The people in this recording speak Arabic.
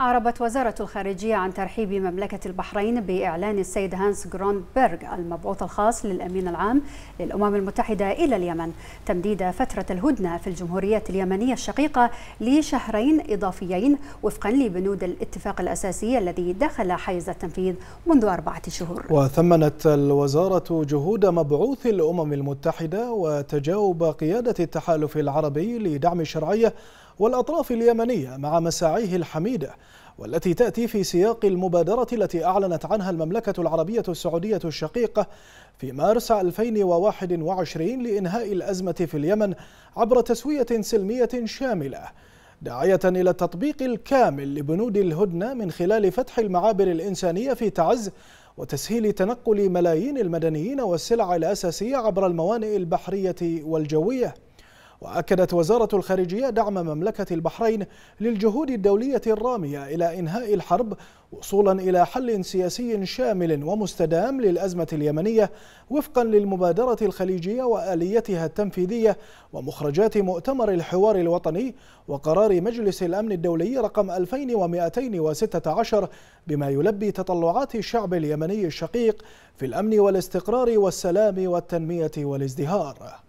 أعربت وزارة الخارجية عن ترحيب مملكة البحرين بإعلان السيد هانس جروندبرغ المبعوث الخاص للأمين العام للأمم المتحدة إلى اليمن تمديد فترة الهدنة في الجمهورية اليمنية الشقيقة لشهرين إضافيين وفقا لبنود الاتفاق الأساسي الذي دخل حيز التنفيذ منذ أربعة شهور وثمنت الوزارة جهود مبعوث الأمم المتحدة وتجاوب قيادة التحالف العربي لدعم الشرعية والأطراف اليمنية مع مساعيه الحميدة والتي تأتي في سياق المبادرة التي أعلنت عنها المملكة العربية السعودية الشقيقة في مارس 2021 لإنهاء الأزمة في اليمن عبر تسوية سلمية شاملة داعية إلى التطبيق الكامل لبنود الهدنة من خلال فتح المعابر الإنسانية في تعز وتسهيل تنقل ملايين المدنيين والسلع الأساسية عبر الموانئ البحرية والجوية وأكدت وزارة الخارجية دعم مملكة البحرين للجهود الدولية الرامية إلى إنهاء الحرب وصولا إلى حل سياسي شامل ومستدام للأزمة اليمنية وفقا للمبادرة الخليجية وآليتها التنفيذية ومخرجات مؤتمر الحوار الوطني وقرار مجلس الأمن الدولي رقم 2216 بما يلبي تطلعات الشعب اليمني الشقيق في الأمن والاستقرار والسلام والتنمية والازدهار